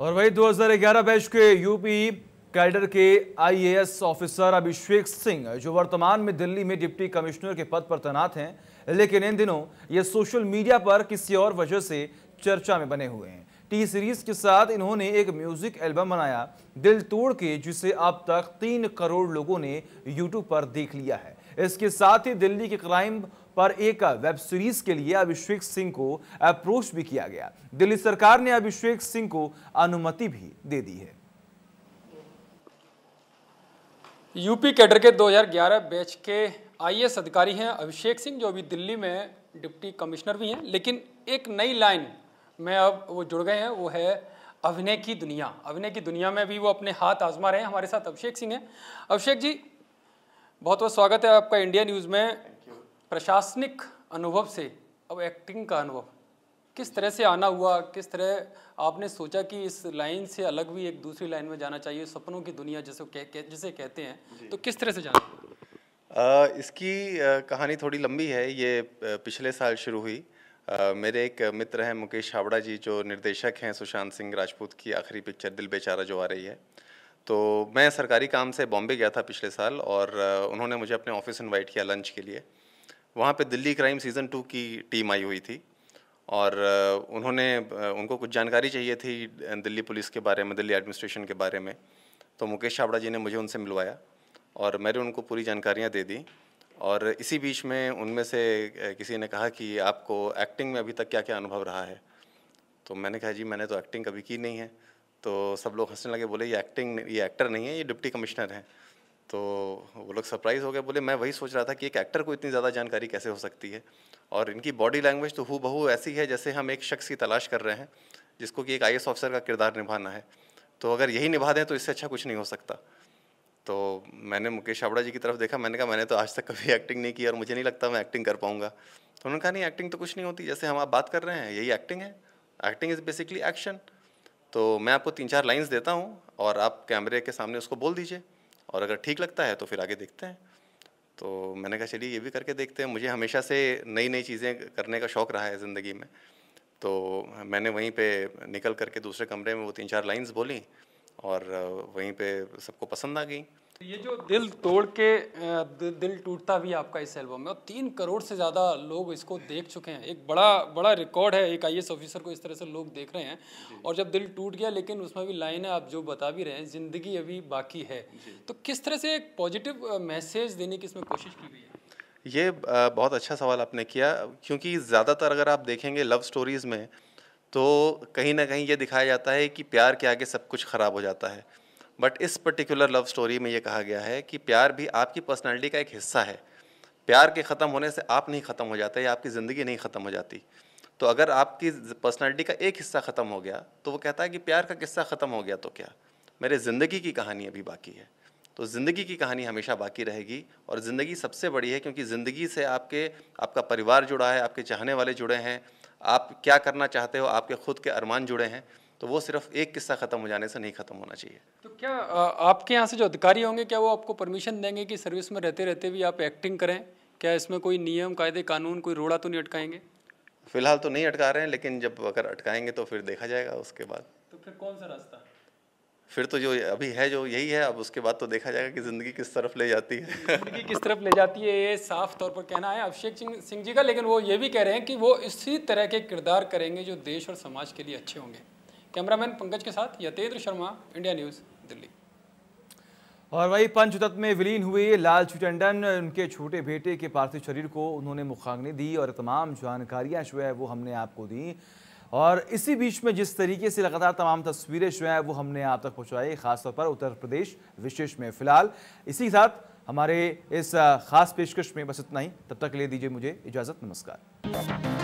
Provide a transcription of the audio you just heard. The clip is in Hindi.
और वही 2011 बैच के यूपी कैडर के आईएएस ऑफिसर अभिषेक सिंह जो वर्तमान में दिल्ली में डिप्टी कमिश्नर के पद पर तैनात हैं लेकिन इन दिनों ये सोशल मीडिया पर किसी और वजह से चर्चा में बने हुए हैं टी सीरीज के साथ इन्होंने एक म्यूजिक एल्बम बनाया दिल तोड़ के जिसे अब तक तीन करोड़ लोगों ने यूट्यूब पर देख लिया है इसके साथ ही दिल्ली के क्राइम पर एक वेब सीरीज के लिए अभिषेक सिंह को अप्रोच भी किया गया दिल्ली सरकार ने अभिषेक सिंह को अनुमति भी दे दी है यूपी कैडर के 2011 बैच के आईएएस अधिकारी हैं अभिषेक सिंह जो अभी दिल्ली में डिप्टी कमिश्नर भी हैं लेकिन एक नई लाइन में अब वो जुड़ गए हैं वो है अभिनय की दुनिया अभिनय की दुनिया में भी वो अपने हाथ आजमा रहे हैं हमारे साथ अभिषेक सिंह हैं अभिषेक जी बहुत बहुत स्वागत है आपका इंडिया न्यूज़ में प्रशासनिक अनुभव से अब एक्टिंग का अनुभव किस तरह से आना हुआ किस तरह आपने सोचा कि इस लाइन से अलग भी एक दूसरी लाइन में जाना चाहिए सपनों की दुनिया जिसे कह, कह, जिसे कहते हैं तो किस तरह से जाना आ, इसकी आ, कहानी थोड़ी लंबी है ये पिछले साल शुरू हुई आ, मेरे एक मित्र हैं मुकेश छावड़ा जी जो निर्देशक हैं सुशांत सिंह राजपूत की आखिरी पिक्चर दिल बेचारा जो आ रही है तो मैं सरकारी काम से बॉम्बे गया था पिछले साल और उन्होंने मुझे अपने ऑफिस इनवाइट किया लंच के लिए वहाँ पे दिल्ली क्राइम सीज़न टू की टीम आई हुई थी और उन्होंने उनको कुछ जानकारी चाहिए थी दिल्ली पुलिस के बारे में दिल्ली एडमिनिस्ट्रेशन के बारे में तो मुकेश छाबड़ा जी ने मुझे उनसे मिलवाया और मैंने उनको पूरी जानकारियाँ दे दी और इसी बीच में उनमें से किसी ने कहा कि आपको एक्टिंग में अभी तक क्या क्या अनुभव रहा है तो मैंने कहा जी मैंने तो एक्टिंग कभी की नहीं है तो सब लोग हंसने लगे बोले ये एक्टिंग ये एक्टर नहीं है ये डिप्टी कमिश्नर हैं तो वो लोग सरप्राइज हो गए बोले मैं वही सोच रहा था कि एक एक्टर को इतनी ज़्यादा जानकारी कैसे हो सकती है और इनकी बॉडी लैंग्वेज तो हु बहू ऐसी है जैसे हम एक शख्स की तलाश कर रहे हैं जिसको कि एक आई ऑफिसर का किरदार निभाना है तो अगर यही निभा दें तो इससे अच्छा कुछ नहीं हो सकता तो मैंने मुकेश छाबड़ा जी की तरफ देखा मैंने कहा मैंने तो आज तक कभी एक्टिंग नहीं की और मुझे नहीं लगता मैं एक्टिंग कर पाऊँगा तो उन्होंने कहा नहीं एक्टिंग तो कुछ नहीं होती जैसे हम आप बात कर रहे हैं यही एक्टिंग है एक्टिंग इज़ बेसिकली एक्शन तो मैं आपको तीन चार लाइन्स देता हूँ और आप कैमरे के सामने उसको बोल दीजिए और अगर ठीक लगता है तो फिर आगे देखते हैं तो मैंने कहा चलिए ये भी करके देखते हैं मुझे हमेशा से नई नई चीज़ें करने का शौक़ रहा है ज़िंदगी में तो मैंने वहीं पे निकल करके दूसरे कमरे में वो तीन चार लाइंस बोली और वहीं पे सबको पसंद आ गई तो ये जो दिल तोड़ के दिल टूटता भी आपका इस एल्बम में और तीन करोड़ से ज़्यादा लोग इसको देख चुके हैं एक बड़ा बड़ा रिकॉर्ड है एक आई ऑफिसर को इस तरह से लोग देख रहे हैं और जब दिल टूट गया लेकिन उसमें भी लाइन है आप जो बता भी रहे हैं ज़िंदगी अभी बाकी है तो किस तरह से एक पॉजिटिव मैसेज देने की इसमें कोशिश की गई है ये बहुत अच्छा सवाल आपने किया क्योंकि ज़्यादातर अगर आप देखेंगे लव स्टोरीज़ में तो कहीं ना कहीं ये दिखाया जाता है कि प्यार के आगे सब कुछ ख़राब हो जाता है बट इस पर्टिकुलर लव स्टोरी में ये कहा गया है कि प्यार भी आपकी पर्सनैलिटी का एक हिस्सा है प्यार के ख़त्म होने से आप नहीं ख़त्म हो जाते या आपकी ज़िंदगी नहीं ख़त्म हो जाती तो अगर आपकी पर्सनैलिटी का एक हिस्सा ख़त्म हो गया तो वो कहता है कि प्यार का किस्सा ख़त्म हो गया तो क्या मेरे ज़िंदगी की कहानी अभी बाकी है तो ज़िंदगी की कहानी हमेशा बाकी रहेगी और ज़िंदगी सबसे बड़ी है क्योंकि ज़िंदगी से आपके आपका परिवार जुड़ा है आपके चाहने वाले जुड़े हैं आप क्या करना चाहते हो आपके खुद के अरमान जुड़े हैं तो वो सिर्फ एक किस्सा ख़त्म हो जाने से नहीं ख़त्म होना चाहिए तो क्या आ, आपके यहाँ से जो अधिकारी होंगे क्या वो आपको परमिशन देंगे कि सर्विस में रहते रहते भी आप एक्टिंग करें क्या इसमें कोई नियम कायदे कानून कोई रोड़ा तो नहीं अटकाएंगे फिलहाल तो नहीं अटका रहे हैं लेकिन जब अगर अटकाएंगे तो फिर देखा जाएगा उसके बाद तो फिर कौन सा रास्ता फिर तो जो अभी है जो यही है अब उसके बाद तो देखा जाएगा कि ज़िंदगी किस तरफ ले जाती है ज़िंदगी किस तरफ ले जाती है ये साफ तौर पर कहना है अभिषेक सिंह जी का लेकिन वो ये भी कह रहे हैं कि वो इसी तरह के किरदार करेंगे जो देश और समाज के लिए अच्छे होंगे कैमरामैन पंकज के साथ यतेंद्र शर्मा इंडिया न्यूज़ दिल्ली और वही पंचतत्व में विलीन हुए लालचू टंडन उनके छोटे बेटे के पार्थिव शरीर को उन्होंने मुखाग्नि दी और तमाम जानकारियां जो है वो हमने आपको दी और इसी बीच में जिस तरीके से लगातार तमाम तस्वीरें जो है वो हमने आप तक पहुँचाई खासतौर पर उत्तर प्रदेश विशेष में फिलहाल इसी के साथ हमारे इस खास पेशकश में बस इतना ही तब तक ले दीजिए मुझे इजाज़त नमस्कार